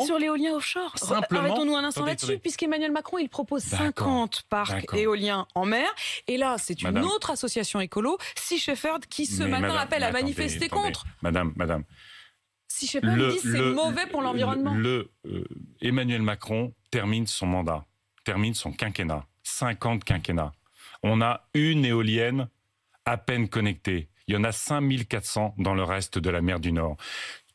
Sur l'éolien offshore, arrêtons-nous un instant là-dessus, puisqu'Emmanuel Macron, il propose 50 parcs éoliens en mer. Et là, c'est une autre association écolo, Sea Shepherd, qui ce matin appelle à manifester contre. Madame, madame. Sea Shepherd le, dit c'est mauvais pour l'environnement. Le, euh, Emmanuel Macron termine son mandat, termine son quinquennat, 50 quinquennats. On a une éolienne à peine connectée. Il y en a 5400 dans le reste de la mer du Nord.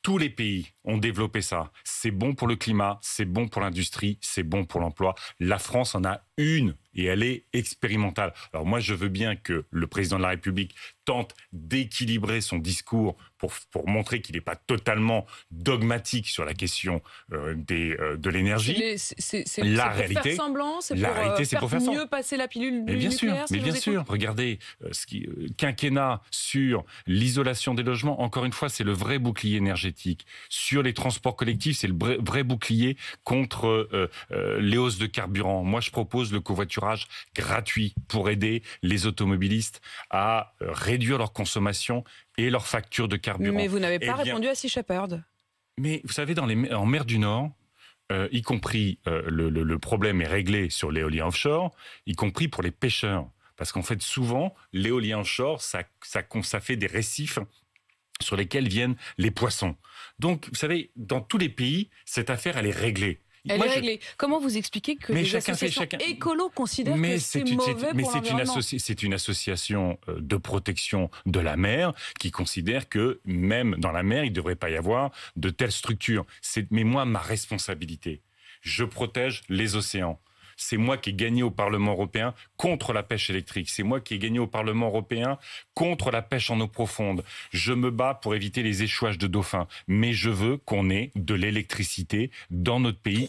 Tous les pays ont développé ça. C'est bon pour le climat, c'est bon pour l'industrie, c'est bon pour l'emploi. La France en a une et elle est expérimentale. Alors moi, je veux bien que le président de la République tente d'équilibrer son discours pour, pour montrer qu'il n'est pas totalement dogmatique sur la question euh, des, euh, de l'énergie. C'est la réalité. Faire semblant, c'est pour, réalité, pour mieux passer la pilule mais bien Sûr, mais bien sûr. Regardez, euh, ce qui, quinquennat sur l'isolation des logements. Encore une fois, c'est le vrai bouclier énergétique. Sur les transports collectifs, c'est le vrai, bouclier contre les hausses de carburant. Moi, je propose le covoiturage gratuit pour aider les automobilistes à euh, réduire leur consommation et leur facture de carburant. Mais vous n'avez pas eh répondu à Sea Shepherd. Mais vous savez, dans en mer du Nord, euh, y compris euh, le, problème est réglé sur l'éolien offshore, y compris pour les pêcheurs. Parce qu'en fait, souvent, l'éolien offshore, ça fait des récifs sur lesquels viennent les poissons. Donc, vous savez, dans tous les pays, cette affaire, elle est réglée. Elle Comment vous expliquez que les chacun chacun... écolo considèrent que c'est mauvais mais une, c'est une association euh, de protection de la mer qui considère que même dans la mer, il ne devrait pas y avoir de telles structures. C'est... Mais moi, ma responsabilité, je protège les océans c'est moi qui ai gagné au Parlement européen contre la pêche électrique, c'est moi qui ai gagné au Parlement européen contre la pêche en eau profonde. Je me bats pour éviter les échouages de dauphins, mais je veux qu'on ait de l'électricité dans notre pays.